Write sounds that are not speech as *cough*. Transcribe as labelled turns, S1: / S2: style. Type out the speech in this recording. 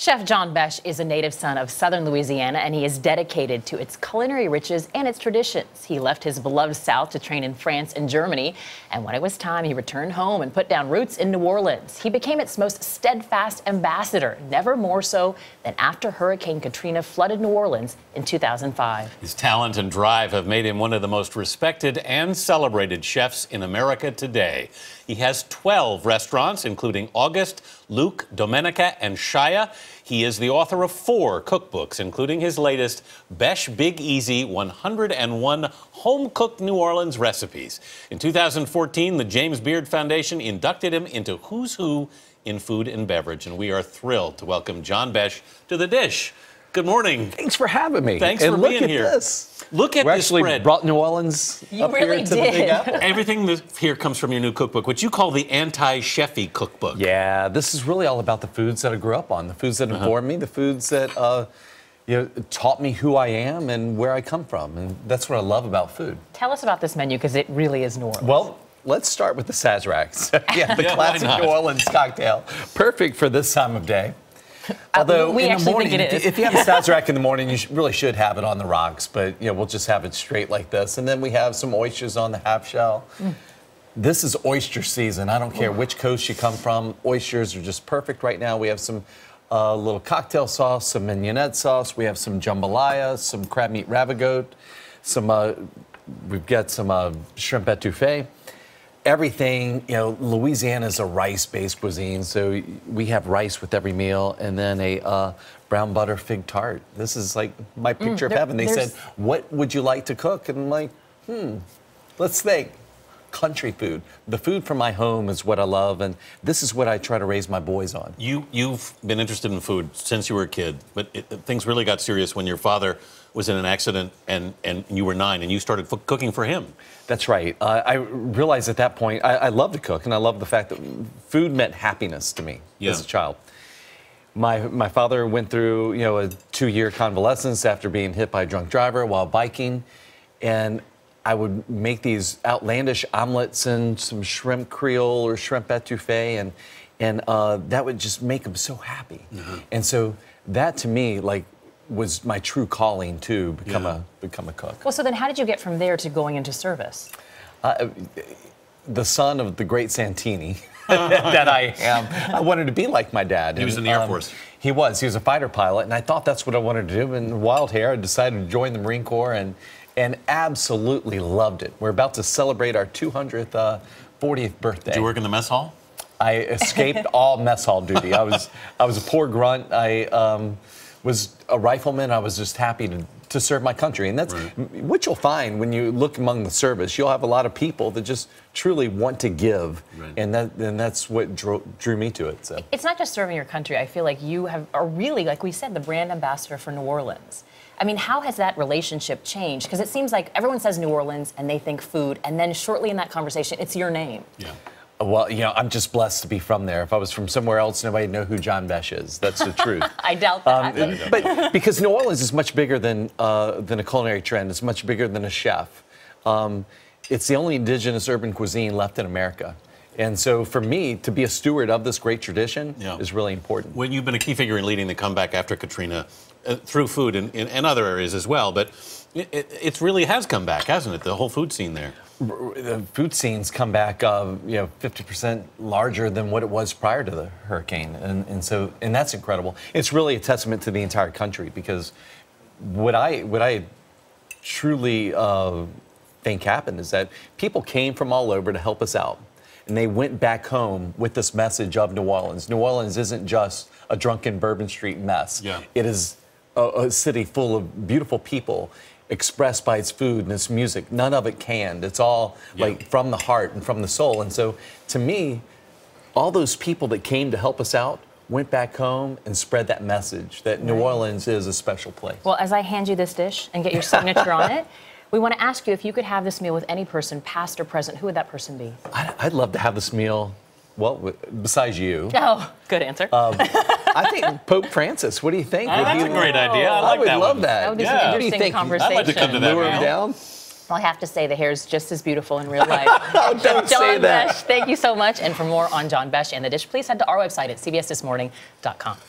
S1: Chef John Besh is a native son of southern Louisiana, and he is dedicated to its culinary riches and its traditions. He left his beloved South to train in France and Germany, and when it was time, he returned home and put down roots in New Orleans. He became its most steadfast ambassador, never more so than after Hurricane Katrina flooded New Orleans in 2005.
S2: His talent and drive have made him one of the most respected and celebrated chefs in America today. He has 12 restaurants, including August, Luke, Domenica, and Shia. He is the author of four cookbooks, including his latest, Besh Big Easy 101 Home Cooked New Orleans Recipes. In 2014, the James Beard Foundation inducted him into Who's Who in Food and Beverage, and we are thrilled to welcome John Besh to the dish. Good morning. Thanks for having me. Thanks and for being here. This. Look at we this actually brought New Orleans you up really here to did. the Big Apple. Everything here comes from your new cookbook, which you call the anti-chefy cookbook. Yeah, this is really all about the foods that I grew up on, the foods that uh -huh. informed me, the foods that uh, you know, taught me who I am and
S3: where I come from, and that's what I love about food.
S1: Tell us about this menu because it really is New Orleans.
S3: Well. Let's start with the sazeracs, *laughs* yeah, the yeah, classic New Orleans cocktail. Perfect for this time of day. Uh, Although we in actually the morning, think it is. If, you have a stats *laughs* rack in the morning, you really should have it on the rocks. But you know, we'll just have it straight like this, and then we have some oysters on the half shell. Mm. This is oyster season. I don't care which coast you come from. Oysters are just perfect right now. We have some uh, little cocktail sauce, some mignonette sauce. We have some jambalaya, some crab meat ravigote, some. Uh, we've got some uh, shrimp etouffee everything, you know, Louisiana is a rice-based cuisine, so we have rice with every meal, and then a uh, brown butter fig tart. This is like my mm, picture mm, of heaven. They said, "What would you like to cook?" And I'm like, "Hmm, let's think." Country food.
S2: The food from my home is what I love, and this is what I try to raise my boys on. You you've been interested in food since you were a kid, but it, things really got serious when your father was in an accident and, and you were nine and you started cooking for him. That's right. Uh, I realized at
S3: that point I, I love to cook and I love the fact that food meant happiness to me yeah. as a child. My, my father went through you know a two year convalescence after being hit by a drunk driver while biking, and I would make these outlandish omelets and some shrimp creole or shrimp etouffee, and and uh, that would just make him so happy. Mm -hmm. And so that to me, like was my true calling to become yeah. a become a cook.
S1: Well, so then, how did you get from there to going into service?
S3: Uh, the son of the great Santini *laughs* *laughs* that I am, I wanted to be like my dad. He and, was in the Air um, Force. He was. He was a fighter pilot, and I thought that's what I wanted to do. And wild hair, I decided to join the Marine Corps, and and absolutely loved it. We're about to celebrate our 200th, uh, 40th birthday. Did you work in the mess hall? I escaped *laughs* all mess hall duty. I was I was a poor grunt. I. Um, was a rifleman. I was just happy to, to serve my country. And that's right. what you'll find when you look among the service. You'll have a lot of people that just truly want to give. Right. And, that, and that's what drew, drew me to it. So.
S1: It's not just serving your country. I feel like you have, are really, like we said, the brand ambassador for New Orleans. I mean, how has that relationship changed? Because it seems like everyone says New Orleans and they think food, and then shortly in that conversation, it's your name.
S3: Yeah. Well, you know, I'm just blessed to be from there. If I was from somewhere else, nobody'd know who John Besh is. That's the truth. *laughs*
S1: I doubt that. Um, I but
S3: because New Orleans is much bigger than uh, than a culinary trend, it's much bigger than a chef. Um, it's the only indigenous urban cuisine left
S2: in America. And so for me, to be a steward of this great tradition yeah. is really important. Well, you've been a key figure in leading the comeback after Katrina uh, through food and, and, and, other areas as well, but it, it, really has come back, hasn't it? The whole food scene there.
S3: The food scene's come back, uh, you know, 50% larger than what it was prior to the hurricane. And, and so, and that's incredible. It's really a testament to the entire country because what I, what I truly uh, think happened is that people came from all over to help us out and they went back home with this message of New Orleans. New Orleans isn't just a drunken Bourbon Street mess. Yeah. It is a, a city full of beautiful people expressed by its food and its music. None of it canned. It's all yeah. like from the heart and from the soul. And so to me, all those people that came to help us out went back home and spread that message that New Orleans is a special place.
S1: Well, as I hand you this dish and get your signature on it, *laughs* We want to ask you if you could have this meal with any person, past or present, who would that person be?
S3: I'd love to have this meal well, besides you. Oh, good answer. Um,
S1: I think
S3: Pope Francis. What do you think? Oh, that's you, a great oh. idea. I, like I would that love one. that. That would be yeah. an interesting conversation. I'd like to come to that. Lure him down.
S1: Well, I have to say the hair is just as beautiful in real life. *laughs* Oh, don't John say that. Besh, thank you so much. And for more on John Besh and the dish, please head to our website at cbsthismorning.com.